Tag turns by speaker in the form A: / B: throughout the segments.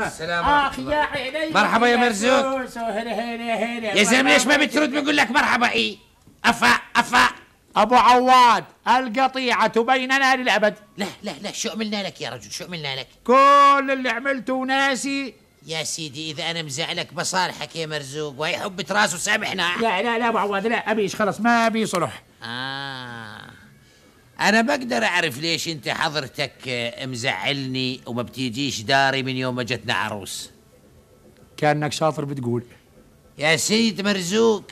A: السلام عليكم. آه، اخ
B: يا عيني مرحبا يا مرزوق يا زلمه ليش ما
A: بترد بقول لك مرحبا ايه افا افا ابو عواد القطيعة بيننا للابد لا لا لا شو عملنا لك يا رجل شو عملنا لك كل اللي عملته
B: وناسي
A: يا سيدي اذا انا مزعلك بصالحك يا مرزوق وهي حبه راسه وسامحنا
B: لا لا لا ابو عواد لا ابيش خلص ما ابي صلح
A: آه انا بقدر اعرف ليش انت حضرتك مزعلني وما بتيجيش داري من
B: يوم ما جتنا عروس كانك شاطر بتقول يا سيد
A: مرزوق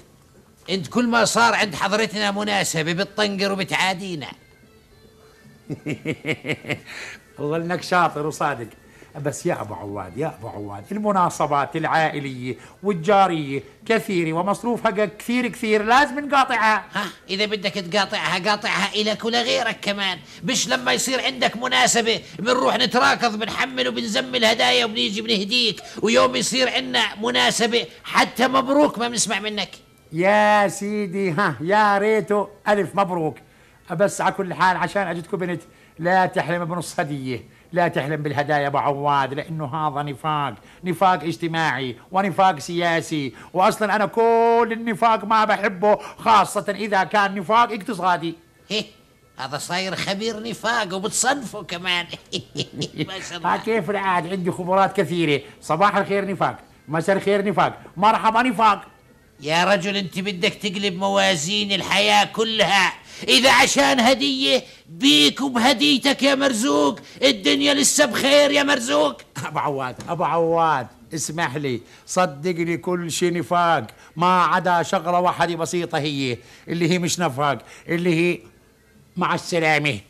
A: انت كل ما صار عند حضرتنا مناسبه بتطنقر وبتعادينا
B: والله انك شاطر وصادق بس يا أبو عواد يا أبو عواد المناصبات العائلية والجارية كثيرة ومصروفها كثير كثير لازم نقاطعها ها
A: إذا بدك تقاطعها قاطعها إلك ولغيرك كمان مش لما يصير عندك مناسبة بنروح نتراكض بنحمل وبنزم الهدايا وبنيجي بنهديك ويوم يصير عندنا مناسبة حتى مبروك ما بنسمع منك
B: يا سيدي ها يا ريتو ألف مبروك بس على كل حال عشان اجدكم بنت لا تحلم بنص هديه لا تحلم بالهدايا ابو عواد لانه هذا نفاق نفاق اجتماعي ونفاق سياسي واصلا انا كل النفاق ما بحبه خاصه اذا كان نفاق اقتصادي هذا صاير خبير نفاق وبتصنفه كمان ما شاء الله آه، كيف العاد عندي خبرات كثيره صباح الخير نفاق مساء الخير نفاق مرحبا نفاق يا
A: رجل انت بدك تقلب موازين الحياة كلها
B: إذا عشان هدية بيك وبهديتك يا مرزوق الدنيا لسه بخير يا مرزوق أبو عواد أبو عواد اسمح لي صدقني كل شيء نفاق ما عدا شغلة واحدة بسيطة هي اللي هي مش نفاق اللي هي مع السلامة